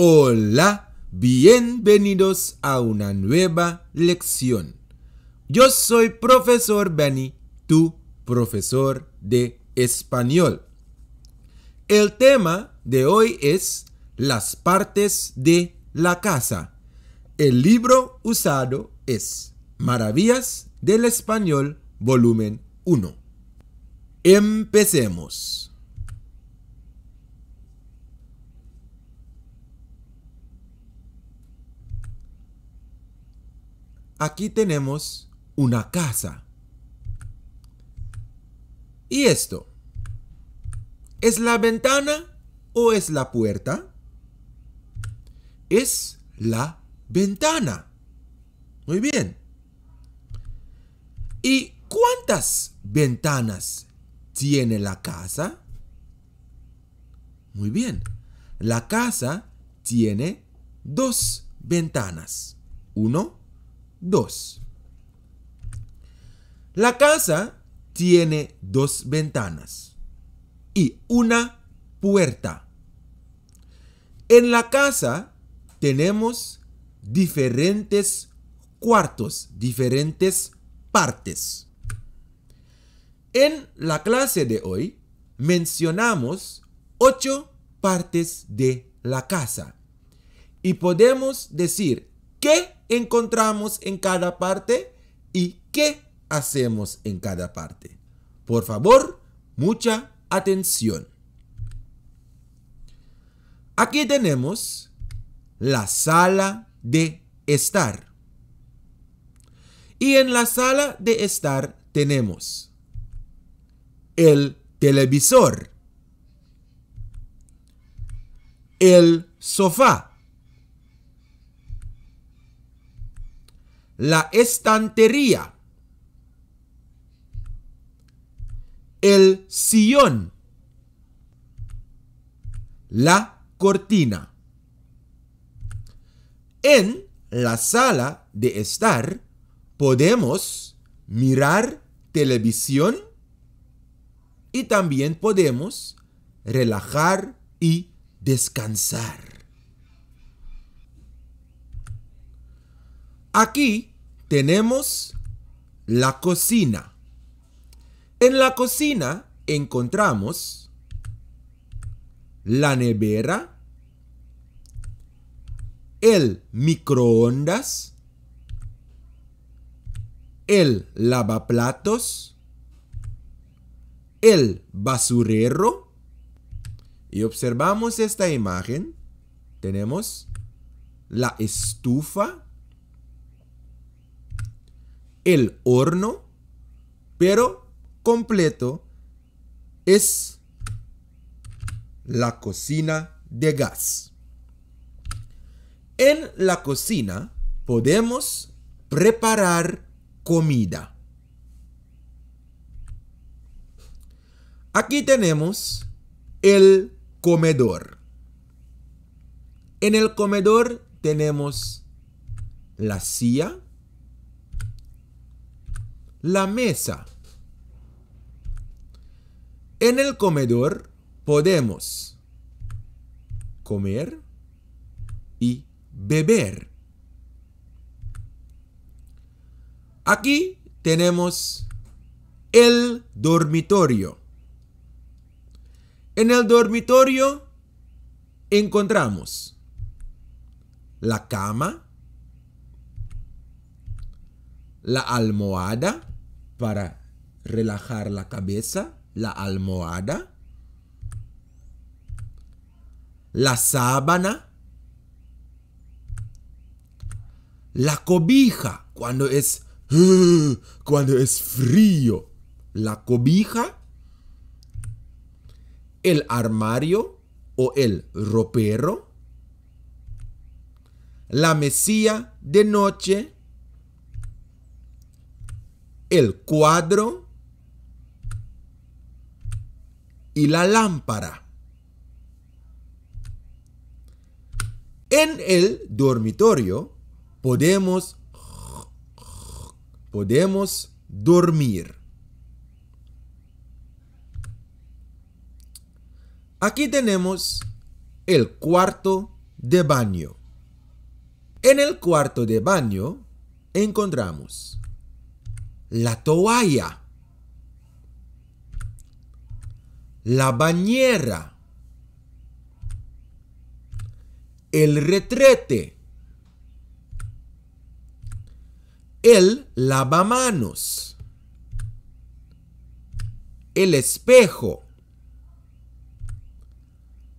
Hola, bienvenidos a una nueva lección. Yo soy profesor Benny, tu profesor de español. El tema de hoy es las partes de la casa. El libro usado es Maravillas del Español, volumen 1. Empecemos. Aquí tenemos una casa. ¿Y esto? ¿Es la ventana o es la puerta? Es la ventana. Muy bien. ¿Y cuántas ventanas tiene la casa? Muy bien. La casa tiene dos ventanas. Uno 2. La casa tiene dos ventanas y una puerta. En la casa tenemos diferentes cuartos, diferentes partes. En la clase de hoy mencionamos ocho partes de la casa y podemos decir que encontramos en cada parte y qué hacemos en cada parte. Por favor, mucha atención. Aquí tenemos la sala de estar. Y en la sala de estar tenemos el televisor, el sofá, la estantería, el sillón, la cortina. En la sala de estar podemos mirar televisión y también podemos relajar y descansar. Aquí tenemos la cocina. En la cocina encontramos la nevera, el microondas, el lavaplatos, el basurero. Y observamos esta imagen. Tenemos la estufa, el horno, pero completo es la cocina de gas. En la cocina podemos preparar comida. Aquí tenemos el comedor. En el comedor tenemos la silla, la mesa. En el comedor podemos comer y beber. Aquí tenemos el dormitorio. En el dormitorio encontramos la cama, la almohada para relajar la cabeza, la almohada, la sábana, la cobija cuando es cuando es frío, la cobija, el armario o el ropero, la Mesía de noche, el cuadro y la lámpara. En el dormitorio podemos, podemos dormir. Aquí tenemos el cuarto de baño. En el cuarto de baño encontramos la toalla, la bañera, el retrete, el lavamanos, el espejo,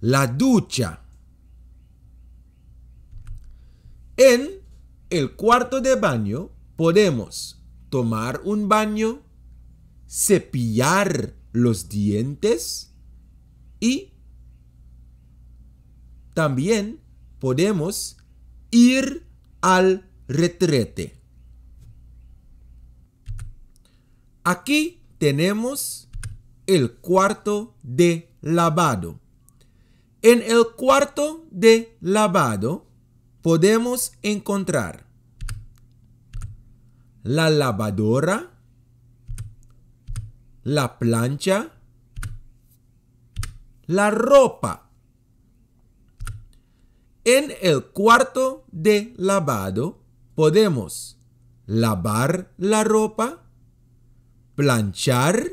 la ducha. En el cuarto de baño podemos tomar un baño, cepillar los dientes y también podemos ir al retrete. Aquí tenemos el cuarto de lavado. En el cuarto de lavado podemos encontrar la lavadora, la plancha, la ropa. En el cuarto de lavado podemos lavar la ropa, planchar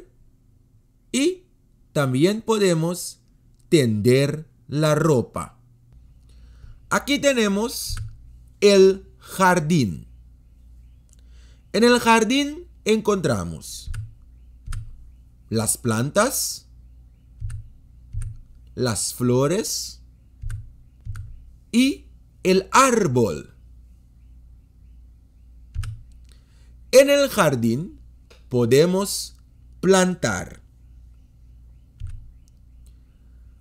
y también podemos tender la ropa. Aquí tenemos el jardín. En el jardín encontramos las plantas, las flores y el árbol. En el jardín podemos plantar.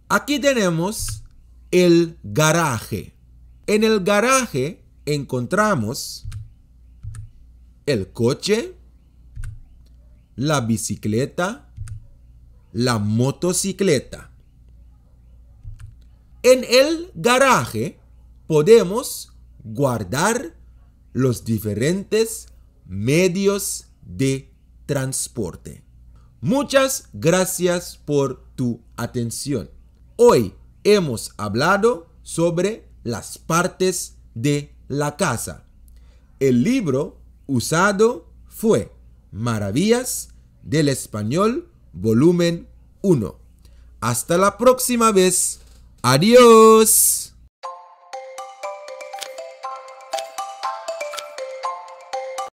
Aquí tenemos el garaje. En el garaje encontramos el coche, la bicicleta, la motocicleta. En el garaje podemos guardar los diferentes medios de transporte. Muchas gracias por tu atención. Hoy hemos hablado sobre las partes de la casa. El libro usado fue Maravillas del Español, volumen 1. Hasta la próxima vez. Adiós.